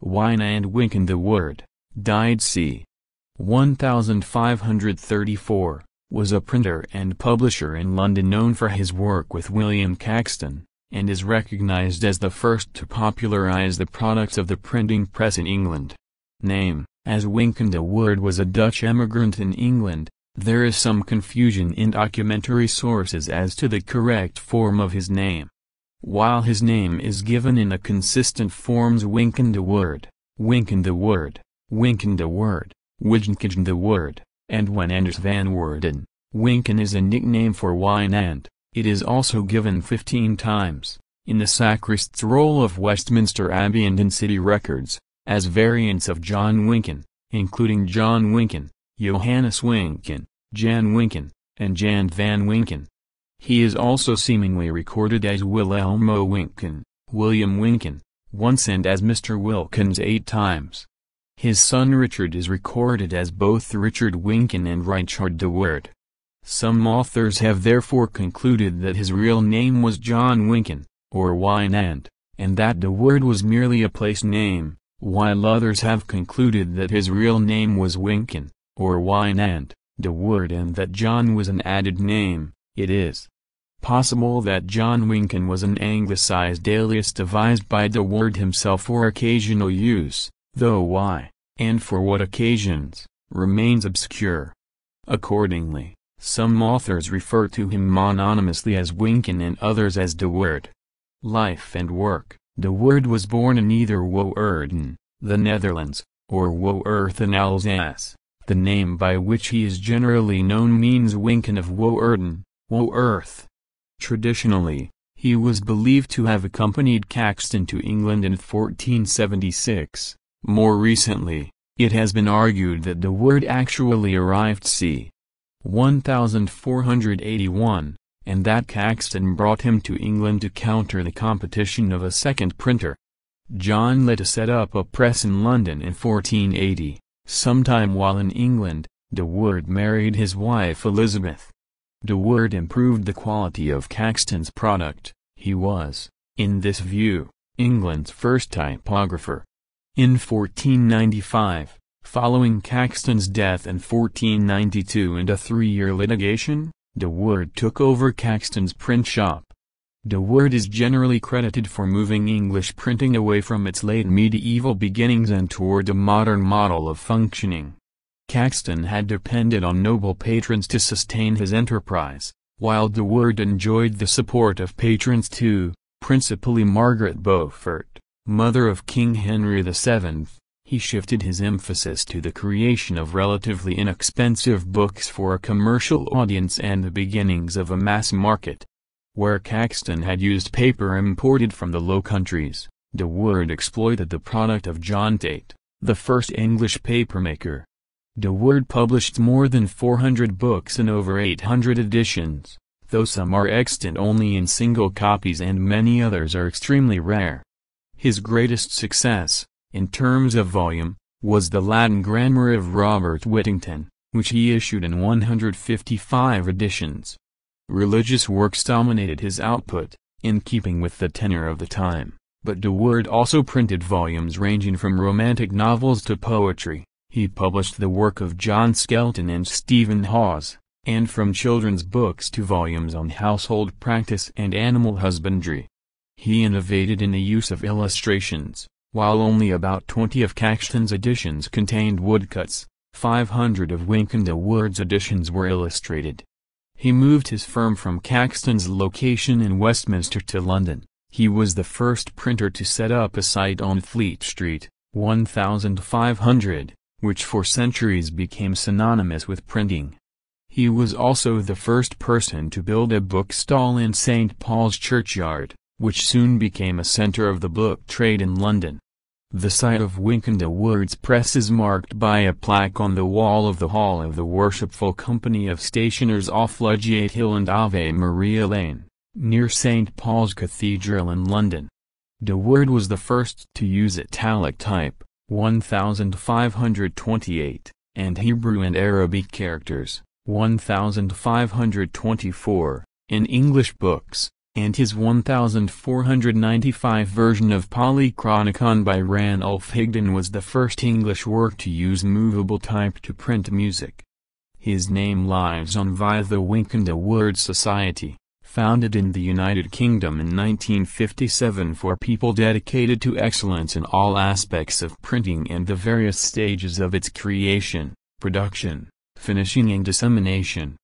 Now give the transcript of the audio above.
Wine and Winken the Word, died c. 1534, was a printer and publisher in London known for his work with William Caxton, and is recognized as the first to popularize the products of the printing press in England. Name, as Winken de Word was a Dutch emigrant in England, there is some confusion in documentary sources as to the correct form of his name. While his name is given in the consistent forms Winkin the word, Winkin the word, Winkin the word, Wijnkin the word, and when Anders van Worden, Winkin is a nickname for and it is also given 15 times, in the sacrist's roll of Westminster Abbey and in city records, as variants of John Winkin, including John Winkin, Johannes Winken, Jan Winken, and Jan van Winken. He is also seemingly recorded as Wilhelmo Winken, William Winken, once and as Mr. Wilkins eight times. His son Richard is recorded as both Richard Winken and Richard de Word. Some authors have therefore concluded that his real name was John Winken, or Wynand, and that de Word was merely a place name, while others have concluded that his real name was Winken or and de Word and that John was an added name, it is possible that John Winken was an anglicized alias devised by de Word himself for occasional use, though why, and for what occasions, remains obscure. Accordingly, some authors refer to him mononymously as Winken, and others as de Word. Life and work De Word was born in either Woerden, the Netherlands, or Woerth in Alsace. The name by which he is generally known means Wincan of Woerden, earth." Traditionally, he was believed to have accompanied Caxton to England in 1476. More recently, it has been argued that the word actually arrived c. 1481, and that Caxton brought him to England to counter the competition of a second printer. John Litta set up a press in London in 1480, Sometime while in England, de Ward married his wife Elizabeth. De Ward improved the quality of Caxton's product, he was, in this view, England's first typographer. In 1495, following Caxton's death in 1492 and a three-year litigation, de Ward took over Caxton's print shop. The word is generally credited for moving English printing away from its late medieval beginnings and toward a modern model of functioning. Caxton had depended on noble patrons to sustain his enterprise, while the word enjoyed the support of patrons too, principally Margaret Beaufort, mother of King Henry VII. He shifted his emphasis to the creation of relatively inexpensive books for a commercial audience and the beginnings of a mass market where Caxton had used paper imported from the Low Countries, de Wood exploited the product of John Tate, the first English papermaker. De Wood published more than 400 books in over 800 editions, though some are extant only in single copies and many others are extremely rare. His greatest success, in terms of volume, was the Latin grammar of Robert Whittington, which he issued in 155 editions. Religious works dominated his output, in keeping with the tenor of the time, but de Word also printed volumes ranging from romantic novels to poetry. He published the work of John Skelton and Stephen Hawes, and from children's books to volumes on household practice and animal husbandry. He innovated in the use of illustrations, while only about 20 of Caxton's editions contained woodcuts, 500 of Wynkyn de Word's editions were illustrated. He moved his firm from Caxton's location in Westminster to London. He was the first printer to set up a site on Fleet Street, 1500, which for centuries became synonymous with printing. He was also the first person to build a bookstall in St. Paul's Churchyard, which soon became a center of the book trade in London. The site of Winkenda Words Press is marked by a plaque on the wall of the Hall of the Worshipful Company of Stationers off Ludgate Hill and Ave Maria Lane, near St. Paul's Cathedral in London. De Word was the first to use italic type, 1528, and Hebrew and Arabic characters, 1524, in English books and his 1495 version of Polychronicon by Ranulf Higdon was the first English work to use movable type to print music. His name lives on via the Winkenda Word Society, founded in the United Kingdom in 1957 for people dedicated to excellence in all aspects of printing and the various stages of its creation, production, finishing and dissemination.